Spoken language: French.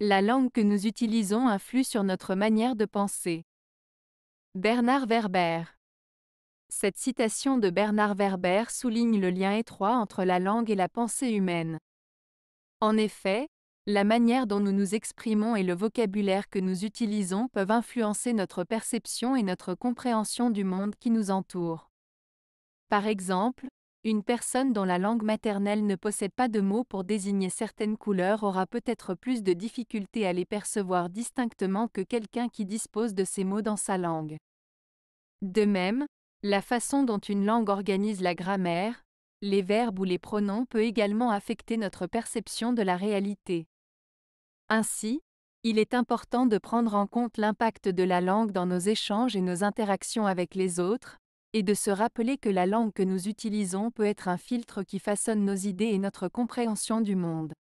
La langue que nous utilisons influe sur notre manière de penser. Bernard Werber Cette citation de Bernard Werber souligne le lien étroit entre la langue et la pensée humaine. En effet, la manière dont nous nous exprimons et le vocabulaire que nous utilisons peuvent influencer notre perception et notre compréhension du monde qui nous entoure. Par exemple, une personne dont la langue maternelle ne possède pas de mots pour désigner certaines couleurs aura peut-être plus de difficultés à les percevoir distinctement que quelqu'un qui dispose de ces mots dans sa langue. De même, la façon dont une langue organise la grammaire, les verbes ou les pronoms peut également affecter notre perception de la réalité. Ainsi, il est important de prendre en compte l'impact de la langue dans nos échanges et nos interactions avec les autres, et de se rappeler que la langue que nous utilisons peut être un filtre qui façonne nos idées et notre compréhension du monde.